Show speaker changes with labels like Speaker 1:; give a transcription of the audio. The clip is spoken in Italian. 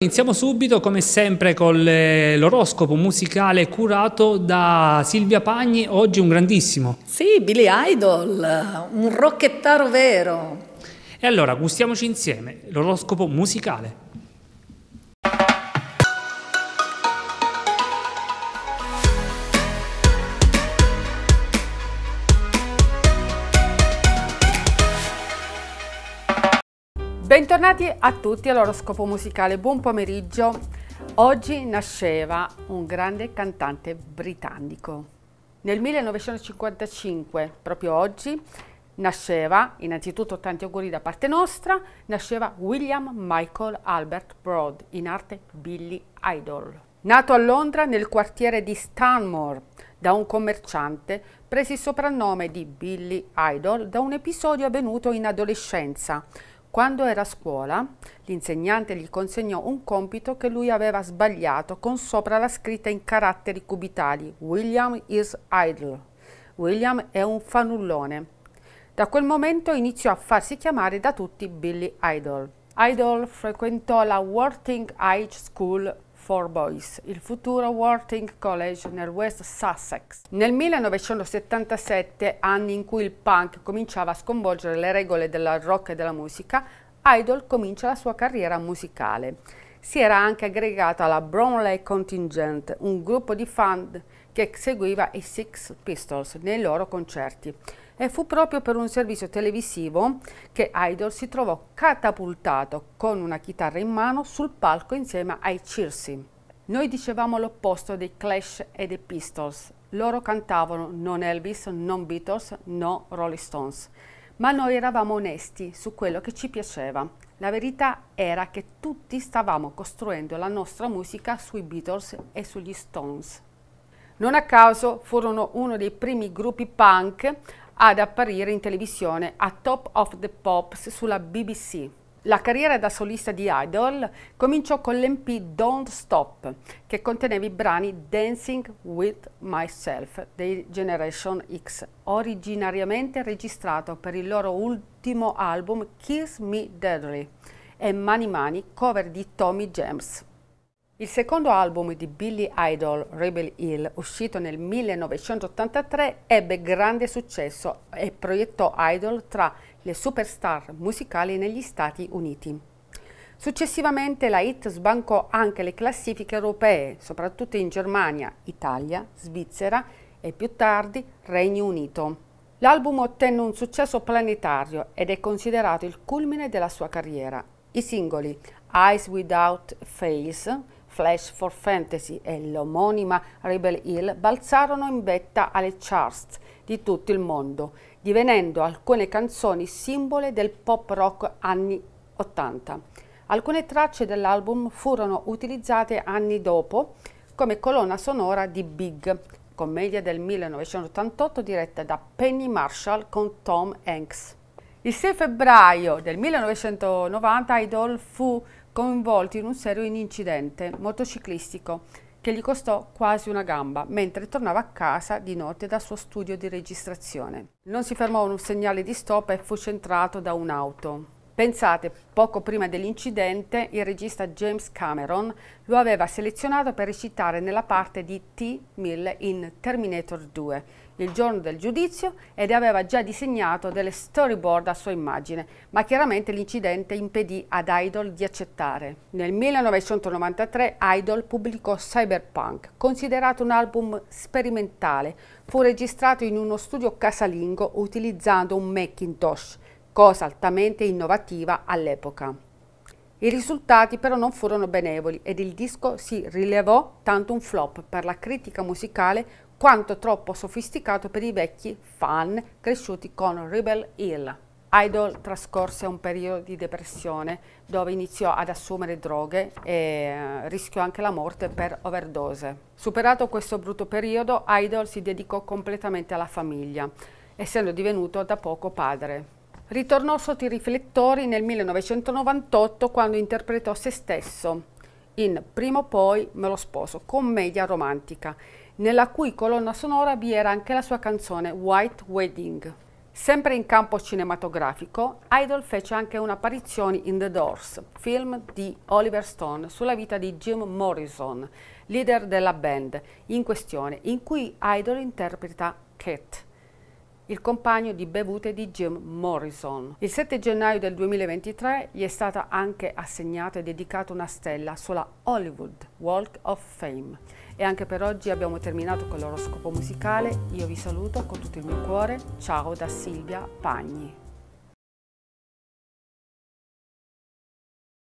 Speaker 1: Iniziamo subito come sempre con eh, l'oroscopo musicale curato da Silvia Pagni, oggi un grandissimo. Sì, Billy Idol, un rocchettaro vero. E allora gustiamoci insieme l'oroscopo musicale. Bentornati a tutti all'oroscopo musicale, buon pomeriggio. Oggi nasceva un grande cantante britannico. Nel 1955, proprio oggi, nasceva, innanzitutto tanti auguri da parte nostra, nasceva William Michael Albert Broad, in arte Billy Idol. Nato a Londra nel quartiere di Stanmore da un commerciante, prese il soprannome di Billy Idol da un episodio avvenuto in adolescenza quando era a scuola, l'insegnante gli consegnò un compito che lui aveva sbagliato con sopra la scritta in caratteri cubitali William is idle. William è un fanullone. Da quel momento iniziò a farsi chiamare da tutti Billy Idol. Idol frequentò la Worthing High School for Boys, il futuro Worthing College nel West Sussex. Nel 1977, anni in cui il punk cominciava a sconvolgere le regole della rock e della musica, Idol comincia la sua carriera musicale. Si era anche aggregata alla Bromley Contingent, un gruppo di fan che seguiva i Six Pistols nei loro concerti e fu proprio per un servizio televisivo che Idol si trovò catapultato con una chitarra in mano sul palco insieme ai Cirsi. Noi dicevamo l'opposto dei Clash e dei Pistols. Loro cantavano non Elvis, non Beatles, no Rolling Stones. Ma noi eravamo onesti su quello che ci piaceva. La verità era che tutti stavamo costruendo la nostra musica sui Beatles e sugli Stones. Non a caso furono uno dei primi gruppi punk ad apparire in televisione a Top of the Pops sulla BBC. La carriera da solista di Idol cominciò con l'MP Don't Stop, che conteneva i brani Dancing with Myself dei Generation X, originariamente registrato per il loro ultimo album Kiss Me Deadly e Mani Mani, cover di Tommy James. Il secondo album di Billy Idol, Rebel Hill, uscito nel 1983, ebbe grande successo e proiettò Idol tra le superstar musicali negli Stati Uniti. Successivamente la hit sbancò anche le classifiche europee, soprattutto in Germania, Italia, Svizzera e più tardi Regno Unito. L'album ottenne un successo planetario ed è considerato il culmine della sua carriera. I singoli Eyes Without Face Flash for Fantasy e l'omonima Rebel Hill balzarono in vetta alle charts di tutto il mondo, divenendo alcune canzoni simbole del pop rock anni 80. Alcune tracce dell'album furono utilizzate anni dopo come colonna sonora di Big, commedia del 1988 diretta da Penny Marshall con Tom Hanks. Il 6 febbraio del 1990 Idol fu coinvolto in un serio incidente motociclistico che gli costò quasi una gamba mentre tornava a casa di notte dal suo studio di registrazione. Non si fermò un segnale di stop e fu centrato da un'auto. Pensate, poco prima dell'incidente, il regista James Cameron lo aveva selezionato per recitare nella parte di T-1000 in Terminator 2, il giorno del giudizio, ed aveva già disegnato delle storyboard a sua immagine, ma chiaramente l'incidente impedì ad Idol di accettare. Nel 1993 Idol pubblicò Cyberpunk, considerato un album sperimentale. Fu registrato in uno studio casalingo utilizzando un Macintosh, cosa altamente innovativa all'epoca. I risultati però non furono benevoli ed il disco si rilevò tanto un flop per la critica musicale quanto troppo sofisticato per i vecchi fan cresciuti con Rebel Hill. Idol trascorse un periodo di depressione dove iniziò ad assumere droghe e eh, rischiò anche la morte per overdose. Superato questo brutto periodo, Idol si dedicò completamente alla famiglia, essendo divenuto da poco padre. Ritornò sotto i riflettori nel 1998 quando interpretò se stesso in Prima o poi me lo sposo, commedia romantica, nella cui colonna sonora vi era anche la sua canzone White Wedding. Sempre in campo cinematografico, Idol fece anche un'apparizione in The Doors, film di Oliver Stone sulla vita di Jim Morrison, leader della band in questione, in cui Idol interpreta Kate il compagno di bevute di Jim Morrison. Il 7 gennaio del 2023 gli è stata anche assegnata e dedicata una stella sulla Hollywood Walk of Fame. E anche per oggi abbiamo terminato con l'oroscopo musicale. Io vi saluto con tutto il mio cuore. Ciao da Silvia Pagni.